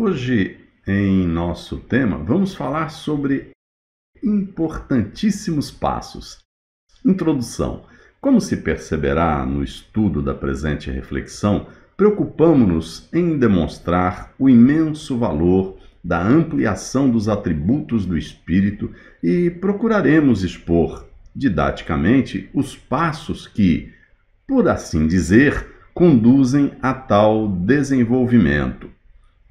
Hoje, em nosso tema, vamos falar sobre importantíssimos passos. Introdução. Como se perceberá no estudo da presente reflexão, preocupamos-nos em demonstrar o imenso valor da ampliação dos atributos do espírito e procuraremos expor didaticamente os passos que, por assim dizer, conduzem a tal desenvolvimento.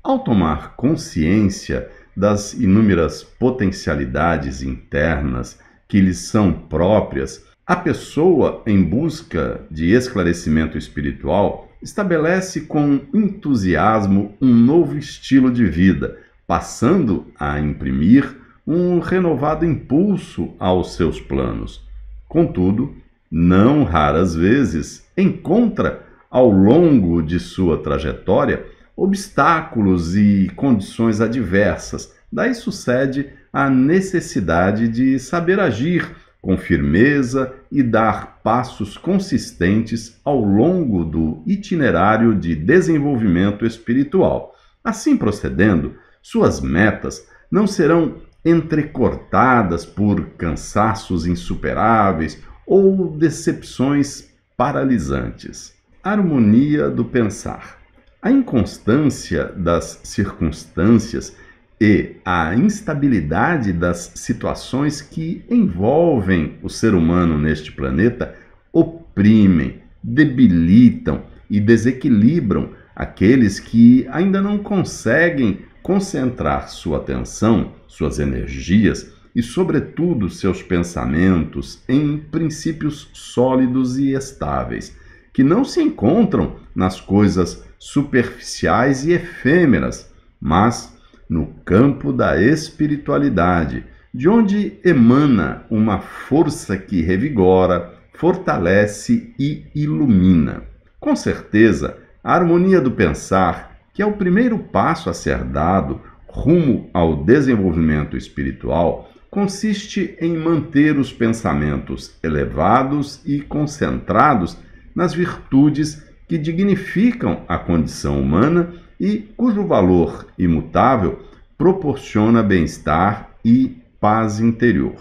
Ao tomar consciência das inúmeras potencialidades internas que lhes são próprias, a pessoa em busca de esclarecimento espiritual estabelece com entusiasmo um novo estilo de vida, passando a imprimir um renovado impulso aos seus planos. Contudo, não raras vezes encontra, ao longo de sua trajetória, obstáculos e condições adversas. Daí sucede a necessidade de saber agir com firmeza e dar passos consistentes ao longo do itinerário de desenvolvimento espiritual. Assim procedendo, suas metas não serão entrecortadas por cansaços insuperáveis ou decepções paralisantes. Harmonia do pensar. A inconstância das circunstâncias e a instabilidade das situações que envolvem o ser humano neste planeta oprimem, debilitam e desequilibram aqueles que ainda não conseguem concentrar sua atenção, suas energias e, sobretudo, seus pensamentos em princípios sólidos e estáveis, que não se encontram nas coisas superficiais e efêmeras, mas no campo da espiritualidade, de onde emana uma força que revigora, fortalece e ilumina. Com certeza, a harmonia do pensar, que é o primeiro passo a ser dado rumo ao desenvolvimento espiritual, consiste em manter os pensamentos elevados e concentrados nas virtudes que dignificam a condição humana e cujo valor imutável proporciona bem-estar e paz interior.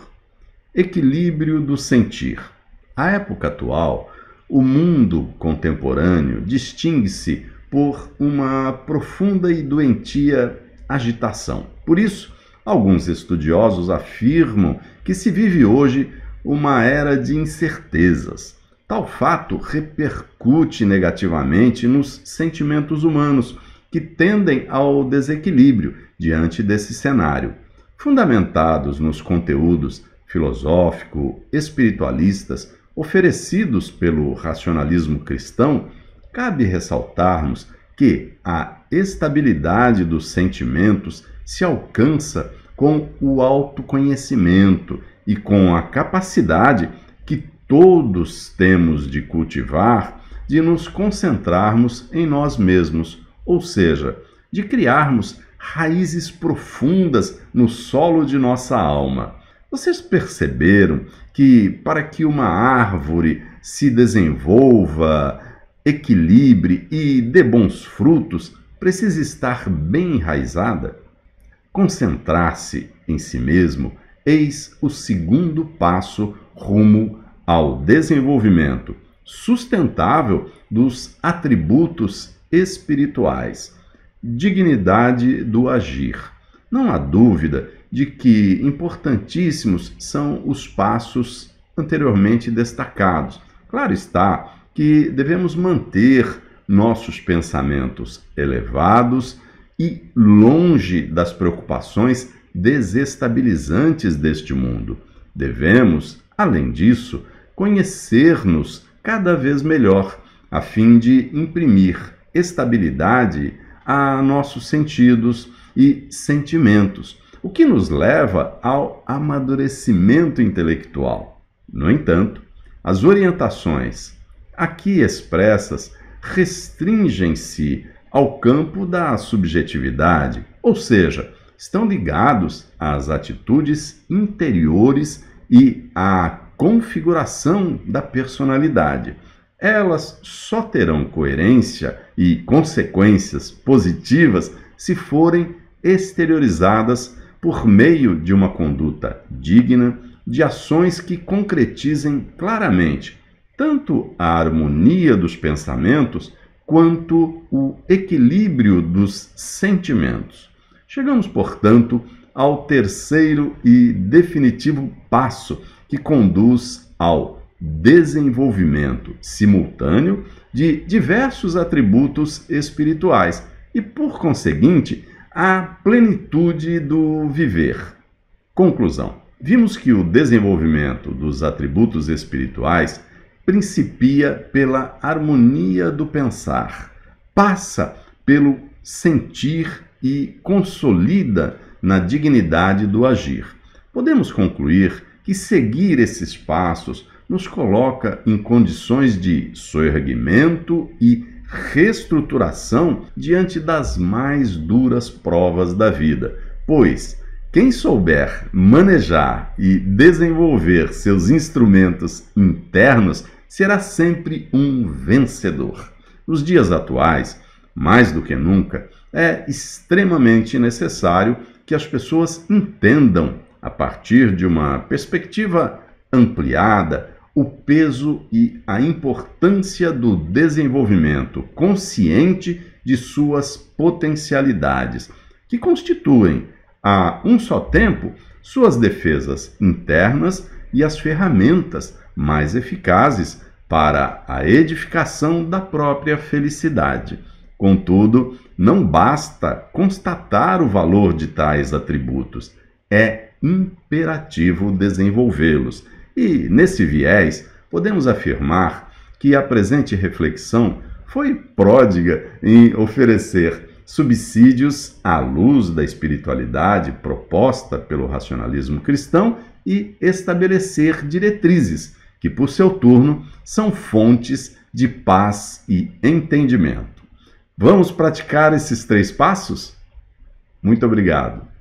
Equilíbrio do sentir. A época atual, o mundo contemporâneo distingue-se por uma profunda e doentia agitação. Por isso, alguns estudiosos afirmam que se vive hoje uma era de incertezas. Tal fato repercute negativamente nos sentimentos humanos, que tendem ao desequilíbrio diante desse cenário. Fundamentados nos conteúdos filosófico-espiritualistas oferecidos pelo racionalismo cristão, cabe ressaltarmos que a estabilidade dos sentimentos se alcança com o autoconhecimento e com a capacidade todos temos de cultivar de nos concentrarmos em nós mesmos, ou seja, de criarmos raízes profundas no solo de nossa alma. Vocês perceberam que para que uma árvore se desenvolva, equilibre e dê bons frutos, precisa estar bem enraizada? Concentrar-se em si mesmo, eis o segundo passo rumo ao desenvolvimento sustentável dos atributos espirituais, dignidade do agir. Não há dúvida de que importantíssimos são os passos anteriormente destacados. Claro está que devemos manter nossos pensamentos elevados e longe das preocupações desestabilizantes deste mundo. Devemos, além disso, conhecer-nos cada vez melhor, a fim de imprimir estabilidade a nossos sentidos e sentimentos, o que nos leva ao amadurecimento intelectual. No entanto, as orientações aqui expressas restringem-se ao campo da subjetividade, ou seja, estão ligados às atitudes interiores e à configuração da personalidade. Elas só terão coerência e consequências positivas se forem exteriorizadas por meio de uma conduta digna, de ações que concretizem claramente tanto a harmonia dos pensamentos quanto o equilíbrio dos sentimentos. Chegamos, portanto, ao terceiro e definitivo passo que conduz ao desenvolvimento simultâneo de diversos atributos espirituais e, por conseguinte, à plenitude do viver. Conclusão: vimos que o desenvolvimento dos atributos espirituais principia pela harmonia do pensar, passa pelo sentir e consolida na dignidade do agir. Podemos concluir que seguir esses passos nos coloca em condições de soerguimento e reestruturação diante das mais duras provas da vida, pois quem souber manejar e desenvolver seus instrumentos internos será sempre um vencedor. Nos dias atuais, mais do que nunca, é extremamente necessário que as pessoas entendam a partir de uma perspectiva ampliada, o peso e a importância do desenvolvimento consciente de suas potencialidades, que constituem, a um só tempo, suas defesas internas e as ferramentas mais eficazes para a edificação da própria felicidade. Contudo, não basta constatar o valor de tais atributos, é imperativo desenvolvê-los. E, nesse viés, podemos afirmar que a presente reflexão foi pródiga em oferecer subsídios à luz da espiritualidade proposta pelo racionalismo cristão e estabelecer diretrizes que, por seu turno, são fontes de paz e entendimento. Vamos praticar esses três passos? Muito obrigado.